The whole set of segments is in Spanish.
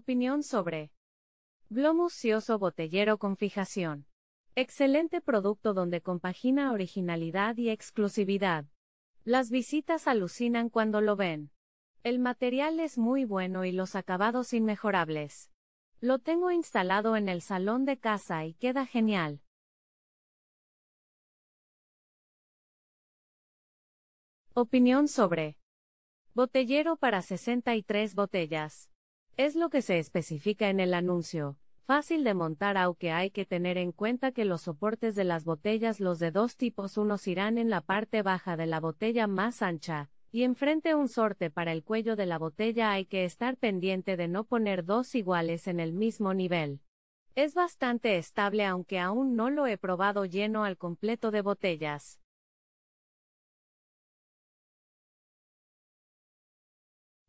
Opinión sobre glomusioso botellero con fijación. Excelente producto donde compagina originalidad y exclusividad. Las visitas alucinan cuando lo ven. El material es muy bueno y los acabados inmejorables. Lo tengo instalado en el salón de casa y queda genial. Opinión sobre Botellero para 63 botellas. Es lo que se especifica en el anuncio, fácil de montar aunque hay que tener en cuenta que los soportes de las botellas los de dos tipos unos irán en la parte baja de la botella más ancha, y enfrente un sorte para el cuello de la botella hay que estar pendiente de no poner dos iguales en el mismo nivel. Es bastante estable aunque aún no lo he probado lleno al completo de botellas.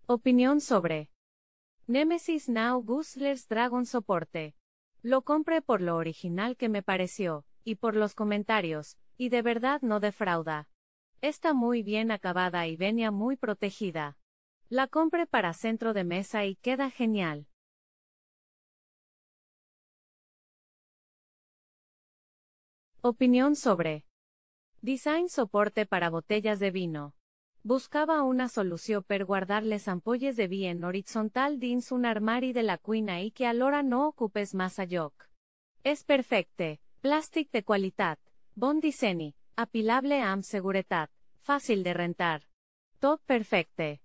Opinión sobre Nemesis Now Guzzlers Dragon Soporte. Lo compré por lo original que me pareció, y por los comentarios, y de verdad no defrauda. Está muy bien acabada y venia muy protegida. La compré para centro de mesa y queda genial. Opinión sobre Design soporte para botellas de vino. Buscaba una solución per guardar ampolles de bien horizontal. dins un armari de la cuina y que alora no ocupes más a lloc. Es perfecte, plástic de qualitat, bon diseni, apilable am seguretat, fácil de rentar. Top perfecte.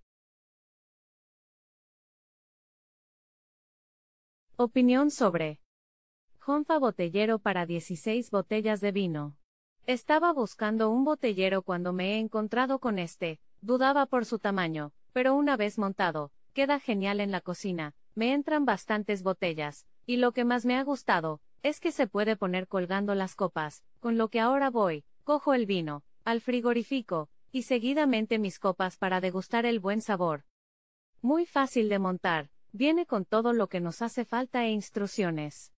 Opinión sobre Jonfa Botellero para 16 botellas de vino. Estaba buscando un botellero cuando me he encontrado con este, Dudaba por su tamaño, pero una vez montado, queda genial en la cocina, me entran bastantes botellas, y lo que más me ha gustado, es que se puede poner colgando las copas, con lo que ahora voy, cojo el vino, al frigorífico, y seguidamente mis copas para degustar el buen sabor. Muy fácil de montar, viene con todo lo que nos hace falta e instrucciones.